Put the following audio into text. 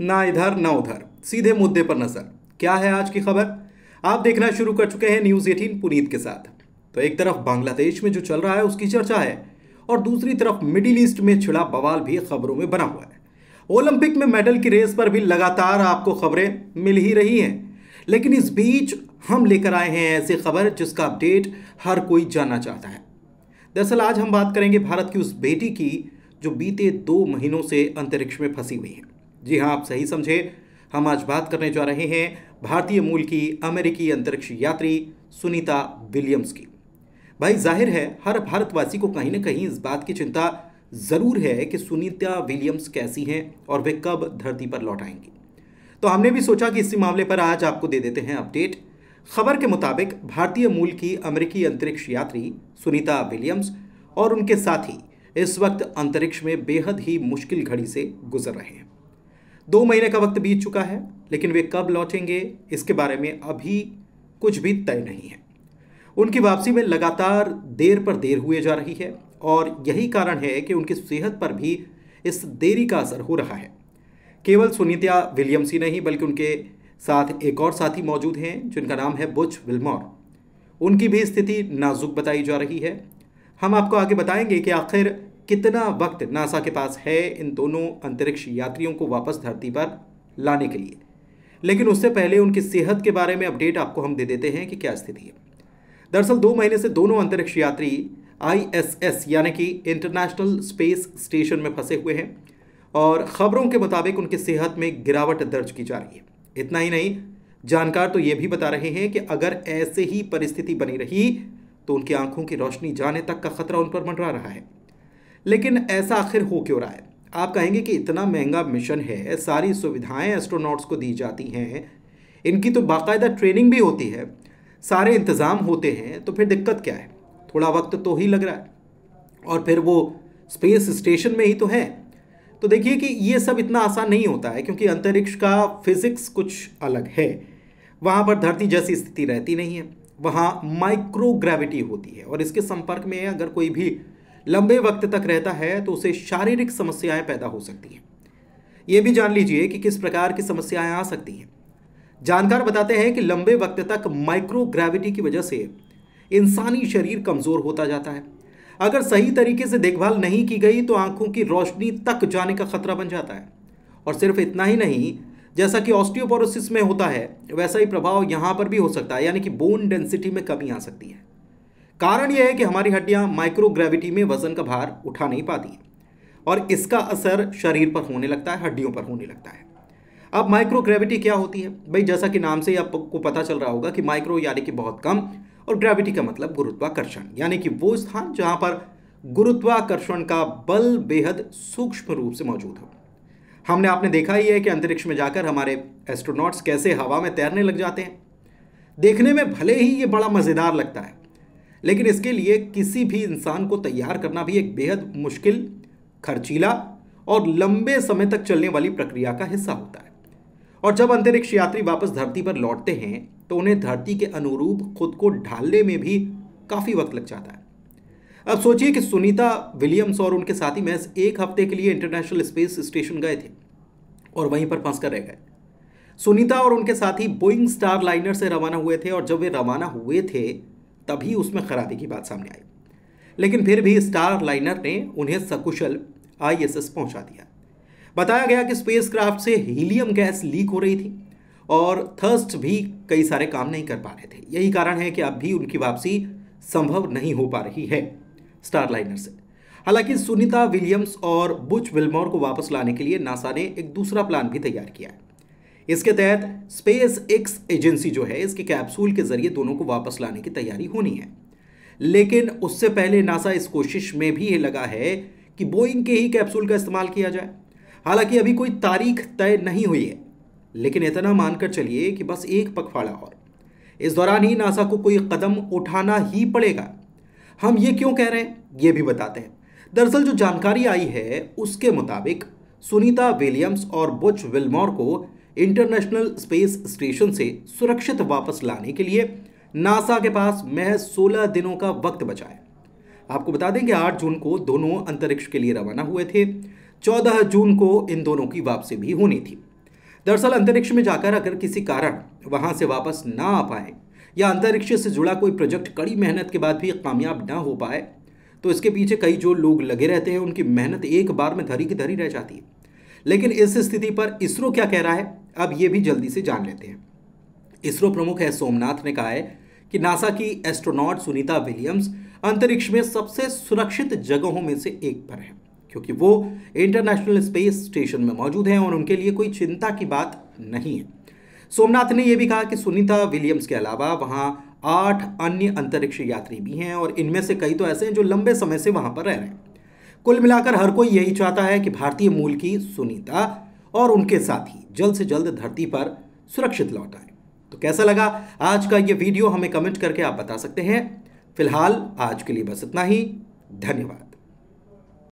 ना इधर ना उधर सीधे मुद्दे पर नजर क्या है आज की खबर आप देखना शुरू कर चुके हैं न्यूज एटीन पुनीत के साथ तो एक तरफ बांग्लादेश में जो चल रहा है उसकी चर्चा है और दूसरी तरफ मिडिल ईस्ट में छिड़ा बवाल भी खबरों में बना हुआ है ओलंपिक में मेडल की रेस पर भी लगातार आपको खबरें मिल ही रही हैं लेकिन इस बीच हम लेकर आए हैं ऐसी खबर जिसका अपडेट हर कोई जानना चाहता है दरअसल आज हम बात करेंगे भारत की उस बेटी की जो बीते दो महीनों से अंतरिक्ष में फंसी हुई है जी हाँ आप सही समझे हम आज बात करने जा रहे हैं भारतीय मूल की अमेरिकी अंतरिक्ष यात्री सुनीता विलियम्स की भाई जाहिर है हर भारतवासी को कहीं ना कहीं इस बात की चिंता ज़रूर है कि सुनीता विलियम्स कैसी हैं और वे कब धरती पर लौट आएंगी तो हमने भी सोचा कि इसी मामले पर आज आपको दे देते हैं अपडेट खबर के मुताबिक भारतीय मूल की अमेरिकी अंतरिक्ष यात्री सुनीता विलियम्स और उनके साथी इस वक्त अंतरिक्ष में बेहद ही मुश्किल घड़ी से गुजर रहे हैं दो महीने का वक्त बीत चुका है लेकिन वे कब लौटेंगे इसके बारे में अभी कुछ भी तय नहीं है उनकी वापसी में लगातार देर पर देर हुए जा रही है और यही कारण है कि उनकी सेहत पर भी इस देरी का असर हो रहा है केवल सुनीता विलियम्स ही नहीं बल्कि उनके साथ एक और साथी मौजूद हैं जिनका नाम है बुच विल्मोर उनकी भी स्थिति नाजुक बताई जा रही है हम आपको आगे बताएंगे कि आखिर कितना वक्त नासा के पास है इन दोनों अंतरिक्ष यात्रियों को वापस धरती पर लाने के लिए लेकिन उससे पहले उनकी सेहत के बारे में अपडेट आपको हम दे देते हैं कि क्या स्थिति है दरअसल दो महीने से दोनों अंतरिक्ष यात्री आईएसएस यानी कि इंटरनेशनल स्पेस स्टेशन में फंसे हुए हैं और खबरों के मुताबिक उनकी सेहत में गिरावट दर्ज की जा रही है इतना ही नहीं जानकार तो ये भी बता रहे हैं कि अगर ऐसे ही परिस्थिति बनी रही तो उनकी आंखों की रोशनी जाने तक का खतरा उन पर मंडरा रहा है लेकिन ऐसा आखिर हो क्यों रहा है आप कहेंगे कि इतना महंगा मिशन है सारी सुविधाएं एस्ट्रोनॉट्स को दी जाती हैं इनकी तो बाकायदा ट्रेनिंग भी होती है सारे इंतज़ाम होते हैं तो फिर दिक्कत क्या है थोड़ा वक्त तो ही लग रहा है और फिर वो स्पेस स्टेशन में ही तो है तो देखिए कि ये सब इतना आसान नहीं होता है क्योंकि अंतरिक्ष का फिज़िक्स कुछ अलग है वहाँ पर धरती जैसी स्थिति रहती नहीं है वहाँ माइक्रोग्रेविटी होती है और इसके संपर्क में अगर कोई भी लंबे वक्त तक रहता है तो उसे शारीरिक समस्याएं पैदा हो सकती हैं यह भी जान लीजिए कि किस प्रकार की समस्याएं आ सकती हैं जानकार बताते हैं कि लंबे वक्त तक माइक्रोग्रेविटी की वजह से इंसानी शरीर कमज़ोर होता जाता है अगर सही तरीके से देखभाल नहीं की गई तो आंखों की रोशनी तक जाने का खतरा बन जाता है और सिर्फ इतना ही नहीं जैसा कि ऑस्टियोपोरोसिस में होता है वैसा ही प्रभाव यहाँ पर भी हो सकता है यानी कि बोन डेंसिटी में कमी आ सकती है कारण यह है कि हमारी हड्डियाँ माइक्रोग्रेविटी में वजन का भार उठा नहीं पाती और इसका असर शरीर पर होने लगता है हड्डियों पर होने लगता है अब माइक्रोग्रेविटी क्या होती है भाई जैसा कि नाम से ही आपको पता चल रहा होगा कि माइक्रो यानी कि बहुत कम और ग्रेविटी का मतलब गुरुत्वाकर्षण यानी कि वो स्थान जहाँ पर गुरुत्वाकर्षण का बल बेहद सूक्ष्म रूप से मौजूद हो हमने आपने देखा ही है कि अंतरिक्ष में जाकर हमारे एस्ट्रोनॉट्स कैसे हवा में तैरने लग जाते हैं देखने में भले ही ये बड़ा मज़ेदार लगता है लेकिन इसके लिए किसी भी इंसान को तैयार करना भी एक बेहद मुश्किल खर्चीला और लंबे समय तक चलने वाली प्रक्रिया का हिस्सा होता है और जब अंतरिक्ष यात्री वापस धरती पर लौटते हैं तो उन्हें धरती के अनुरूप खुद को ढालने में भी काफ़ी वक्त लग जाता है अब सोचिए कि सुनीता विलियम्स और उनके साथी महज एक हफ्ते के लिए इंटरनेशनल स्पेस स्टेशन गए थे और वहीं पर फंस कर रह गए सुनीता और उनके साथी बोइंग स्टार लाइनर से रवाना हुए थे और जब वे रवाना हुए थे तभी उसमें खराबी की बात सामने आई लेकिन फिर भी स्टार लाइनर ने उन्हें सकुशल आईएसएस पहुंचा दिया बताया गया कि स्पेसक्राफ्ट से हीलियम गैस लीक हो रही थी और थर्स्ट भी कई सारे काम नहीं कर पा रहे थे यही कारण है कि अब भी उनकी वापसी संभव नहीं हो पा रही है स्टार लाइनर से हालांकि सुनीता विलियम्स और बुच विल्मोर को वापस लाने के लिए नासा ने एक दूसरा प्लान भी तैयार किया है इसके तहत स्पेस एक्स एजेंसी जो है इसके कैप्सूल के जरिए दोनों को वापस लाने की तैयारी होनी है लेकिन उससे पहले नासा इस कोशिश में भी लगा है कि बोइंग के ही कैप्सूल का इस्तेमाल किया जाए हालांकि अभी कोई तारीख तय नहीं हुई है लेकिन इतना मानकर चलिए कि बस एक पखवाड़ा और इस दौरान ही नासा को कोई कदम उठाना ही पड़ेगा हम ये क्यों कह रहे हैं ये भी बताते हैं दरअसल जो जानकारी आई है उसके मुताबिक सुनीता विलियम्स और बुच विलमोर को इंटरनेशनल स्पेस स्टेशन से सुरक्षित वापस लाने के लिए नासा के पास महज 16 दिनों का वक्त बचा है आपको बता दें कि 8 जून को दोनों अंतरिक्ष के लिए रवाना हुए थे 14 जून को इन दोनों की वापसी भी होनी थी दरअसल अंतरिक्ष में जाकर अगर किसी कारण वहां से वापस ना आ पाए या अंतरिक्ष से जुड़ा कोई प्रोजेक्ट कड़ी मेहनत के बाद भी कामयाब ना हो पाए तो इसके पीछे कई जो लोग लगे रहते हैं उनकी मेहनत एक बार में धरी की धरी रह जाती है लेकिन इस स्थिति पर इसरो क्या कह रहा है अब ये भी जल्दी से जान लेते हैं इसरो प्रमुख है सोमनाथ ने कहा है कि नासा की एस्ट्रोनॉट सुनीता विलियम्स अंतरिक्ष में सबसे सुरक्षित जगहों में से एक पर है क्योंकि वो इंटरनेशनल स्पेस स्टेशन में मौजूद हैं और उनके लिए कोई चिंता की बात नहीं है सोमनाथ ने यह भी कहा कि सुनीता विलियम्स के अलावा वहाँ आठ अन्य अंतरिक्ष यात्री भी हैं और इनमें से कई तो ऐसे हैं जो लंबे समय से वहाँ पर रह रहे हैं कुल मिलाकर हर कोई यही चाहता है कि भारतीय मूल की सुनीता और उनके साथी जल्द से जल्द धरती पर सुरक्षित लौट आए तो कैसा लगा आज का ये वीडियो हमें कमेंट करके आप बता सकते हैं फिलहाल आज के लिए बस इतना ही धन्यवाद